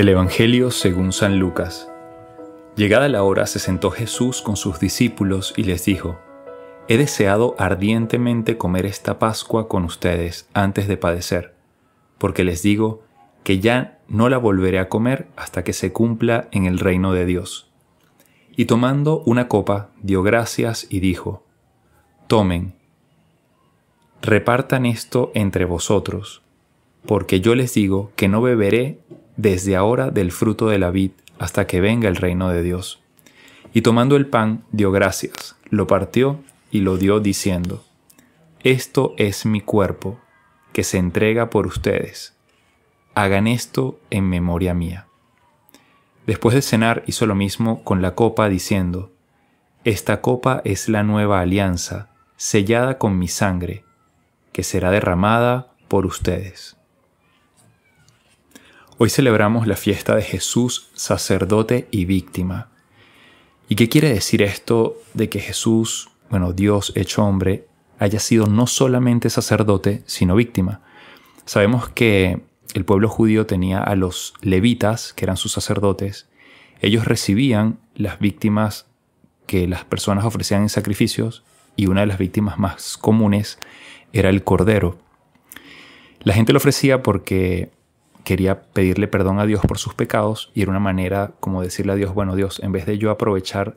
Del Evangelio según San Lucas. Llegada la hora se sentó Jesús con sus discípulos y les dijo, He deseado ardientemente comer esta Pascua con ustedes antes de padecer, porque les digo que ya no la volveré a comer hasta que se cumpla en el reino de Dios. Y tomando una copa, dio gracias y dijo, Tomen, repartan esto entre vosotros, porque yo les digo que no beberé desde ahora del fruto de la vid hasta que venga el reino de Dios. Y tomando el pan, dio gracias, lo partió y lo dio diciendo, Esto es mi cuerpo, que se entrega por ustedes. Hagan esto en memoria mía. Después de cenar hizo lo mismo con la copa, diciendo, Esta copa es la nueva alianza, sellada con mi sangre, que será derramada por ustedes. Hoy celebramos la fiesta de Jesús, sacerdote y víctima. ¿Y qué quiere decir esto de que Jesús, bueno, Dios hecho hombre, haya sido no solamente sacerdote, sino víctima? Sabemos que el pueblo judío tenía a los levitas, que eran sus sacerdotes, ellos recibían las víctimas que las personas ofrecían en sacrificios y una de las víctimas más comunes era el cordero. La gente lo ofrecía porque quería pedirle perdón a Dios por sus pecados y era una manera como decirle a Dios, bueno Dios, en vez de yo aprovechar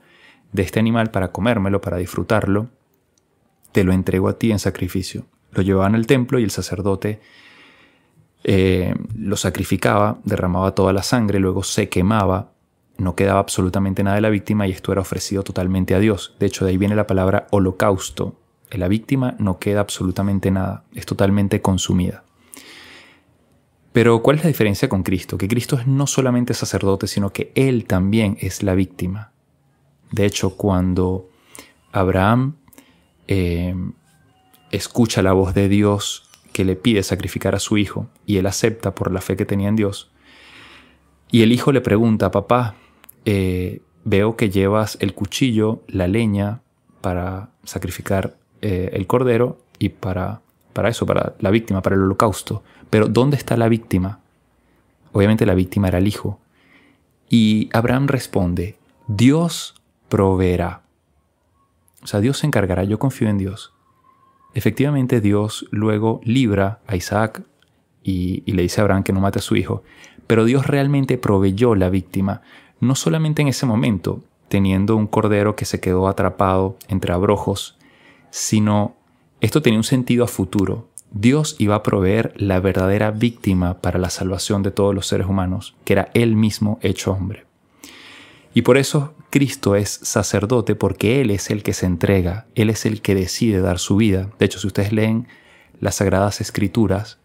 de este animal para comérmelo, para disfrutarlo, te lo entrego a ti en sacrificio. Lo llevaban al templo y el sacerdote eh, lo sacrificaba, derramaba toda la sangre, luego se quemaba, no quedaba absolutamente nada de la víctima y esto era ofrecido totalmente a Dios. De hecho, de ahí viene la palabra holocausto. En la víctima no queda absolutamente nada, es totalmente consumida. Pero ¿cuál es la diferencia con Cristo? Que Cristo es no solamente sacerdote, sino que Él también es la víctima. De hecho, cuando Abraham eh, escucha la voz de Dios que le pide sacrificar a su hijo, y él acepta por la fe que tenía en Dios, y el hijo le pregunta, papá, eh, veo que llevas el cuchillo, la leña, para sacrificar eh, el cordero y para para eso, para la víctima, para el holocausto. Pero ¿dónde está la víctima? Obviamente la víctima era el hijo. Y Abraham responde, Dios proveerá. O sea, Dios se encargará, yo confío en Dios. Efectivamente, Dios luego libra a Isaac y, le dice a Abraham que no mate a su hijo, pero Dios realmente proveyó la víctima, no solamente en ese momento, teniendo un cordero que se quedó atrapado entre abrojos, sino esto tenía un sentido a futuro. Dios iba a proveer la verdadera víctima para la salvación de todos los seres humanos, que era Él mismo hecho hombre. Y por eso Cristo es sacerdote porque Él es el que se entrega, Él es el que decide dar su vida. De hecho, si ustedes leen las Sagradas Escrituras,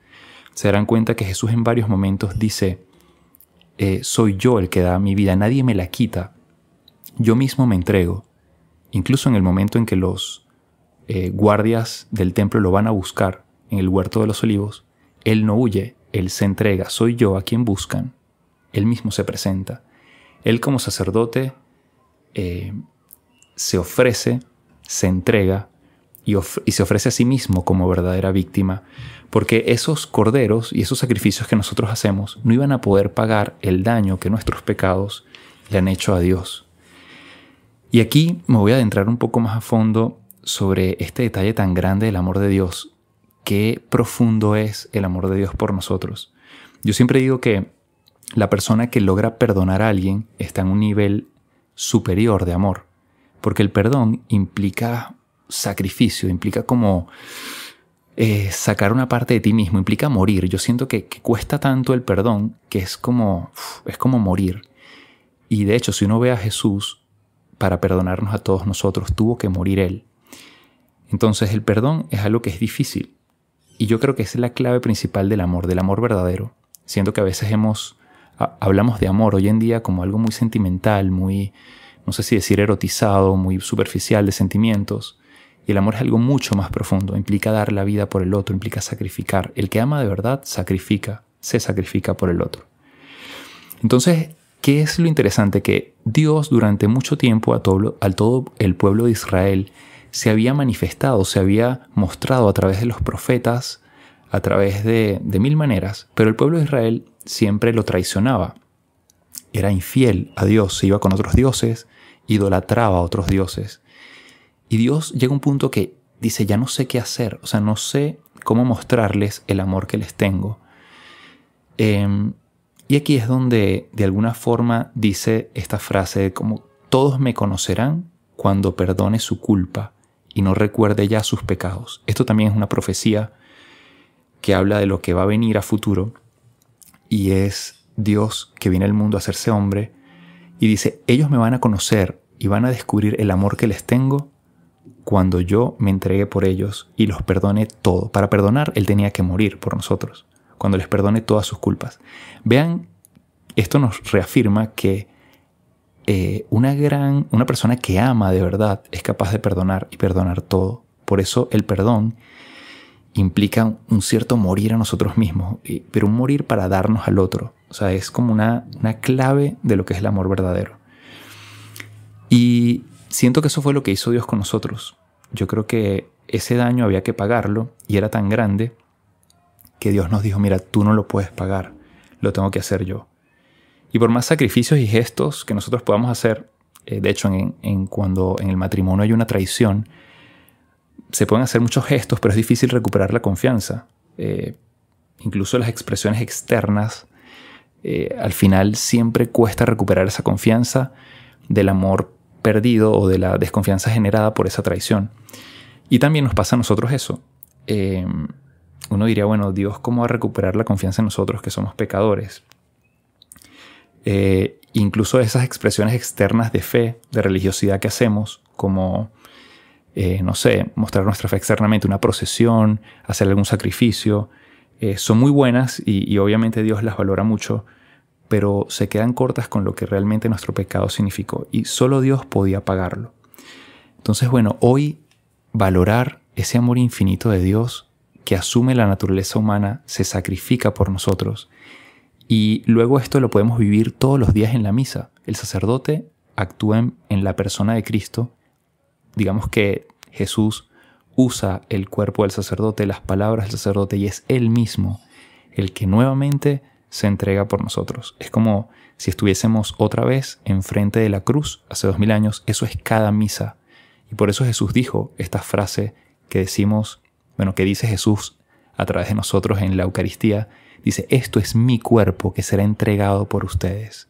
se darán cuenta que Jesús en varios momentos dice, eh, soy yo el que da mi vida, nadie me la quita, yo mismo me entrego. Incluso en el momento en que los eh, guardias del templo lo van a buscar en el huerto de los olivos, él no huye, él se entrega, soy yo a quien buscan, él mismo se presenta. Él como sacerdote eh, se ofrece, se entrega y, y, se ofrece a sí mismo como verdadera víctima, porque esos corderos y esos sacrificios que nosotros hacemos no iban a poder pagar el daño que nuestros pecados le han hecho a Dios. Y aquí me voy a adentrar un poco más a fondo sobre este detalle tan grande del amor de Dios. Qué profundo es el amor de Dios por nosotros. Yo siempre digo que la persona que logra perdonar a alguien está en un nivel superior de amor, porque el perdón implica sacrificio, implica como eh, sacar una parte de ti mismo, implica morir. Yo siento que, que cuesta tanto el perdón que es como, es como morir. Y de hecho, si uno ve a Jesús, para perdonarnos a todos nosotros tuvo que morir Él. Entonces el perdón es algo que es difícil. Y yo creo que es la clave principal del amor, del amor verdadero. Siento que a veces hemos hablamos de amor hoy en día como algo muy sentimental, muy, no sé si decir erotizado, muy superficial de sentimientos. Y el amor es algo mucho más profundo, implica dar la vida por el otro, implica sacrificar. El que ama de verdad sacrifica, se sacrifica por el otro. Entonces, ¿qué es lo interesante? Que Dios durante mucho tiempo a todo, a todo el pueblo de Israel se había manifestado, se había mostrado a través de los profetas, a través de, de mil maneras, pero el pueblo de Israel siempre lo traicionaba. Era infiel a Dios, se iba con otros dioses, idolatraba a otros dioses. Y Dios llega a un punto que dice, ya no sé qué hacer, o sea, no sé cómo mostrarles el amor que les tengo. Em, y aquí es donde de alguna forma dice esta frase de como todos me conocerán cuando perdone su culpa, y no recuerde ya sus pecados. Esto también es una profecía que habla de lo que va a venir a futuro y es Dios que viene al mundo a hacerse hombre y dice, ellos me van a conocer y van a descubrir el amor que les tengo cuando yo me entregué por ellos y los perdone todo. Para perdonar, Él tenía que morir por nosotros, cuando les perdone todas sus culpas. Vean, esto nos reafirma que eh, una gran, una persona que ama de verdad es capaz de perdonar y perdonar todo. Por eso el perdón implica un cierto morir a nosotros mismos, pero un morir para darnos al otro. O sea, es como una, una clave de lo que es el amor verdadero. Y siento que eso fue lo que hizo Dios con nosotros. Yo creo que ese daño había que pagarlo y era tan grande que Dios nos dijo, mira, tú no lo puedes pagar, lo tengo que hacer yo. Y por más sacrificios y gestos que nosotros podamos hacer, eh, de hecho en, cuando en el matrimonio hay una traición, se pueden hacer muchos gestos, pero es difícil recuperar la confianza. Eh, incluso las expresiones externas, eh, al final siempre cuesta recuperar esa confianza del amor perdido o de la desconfianza generada por esa traición. Y también nos pasa a nosotros eso. uno diría, bueno, Dios, ¿cómo va a recuperar la confianza en nosotros que somos pecadores? Eh, incluso esas expresiones externas de fe, de religiosidad que hacemos, como, eh, no sé, mostrar nuestra fe externamente, una procesión, hacer algún sacrificio, eh, son muy buenas y, y, obviamente Dios las valora mucho, pero se quedan cortas con lo que realmente nuestro pecado significó y solo Dios podía pagarlo. Entonces, bueno, hoy valorar ese amor infinito de Dios que asume la naturaleza humana, se sacrifica por nosotros y luego esto lo podemos vivir todos los días en la misa. El sacerdote actúa en, la persona de Cristo. Digamos que Jesús usa el cuerpo del sacerdote, las palabras del sacerdote, y es él mismo el que nuevamente se entrega por nosotros. Es como si estuviésemos otra vez enfrente de la cruz hace dos mil años. Eso es cada misa. Y por eso Jesús dijo esta frase que decimos, bueno, que dice Jesús a través de nosotros en la Eucaristía, Dice, esto es mi cuerpo que será entregado por ustedes.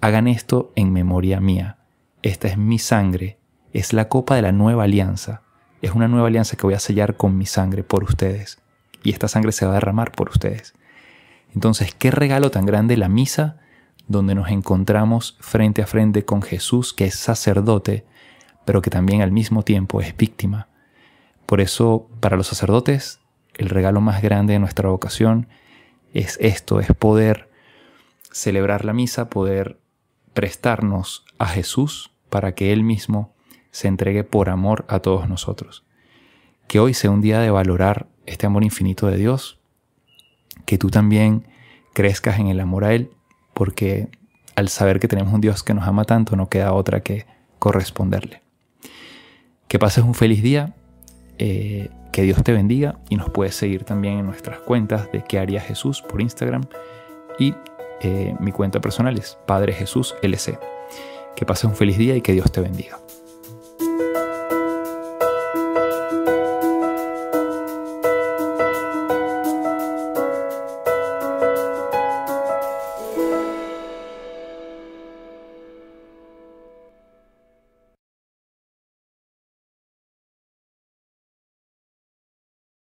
Hagan esto en memoria mía. Esta es mi sangre. Es la copa de la nueva alianza. Es una nueva alianza que voy a sellar con mi sangre por ustedes. Y esta sangre se va a derramar por ustedes. Entonces, qué regalo tan grande la misa donde nos encontramos frente a frente con Jesús, que es sacerdote, pero que también al mismo tiempo es víctima. Por eso, para los sacerdotes, el regalo más grande de nuestra vocación es esto, es poder celebrar la misa, poder prestarnos a Jesús para que Él mismo se entregue por amor a todos nosotros. Que hoy sea un día de valorar este amor infinito de Dios, que tú también crezcas en el amor a Él, porque al saber que tenemos un Dios que nos ama tanto, no queda otra que corresponderle. Que pases un feliz día. Eh, que Dios te bendiga y nos puedes seguir también en nuestras cuentas de qué haría Jesús por Instagram y eh, mi cuenta personal es Padre Jesús LC. Que pases un feliz día y que Dios te bendiga.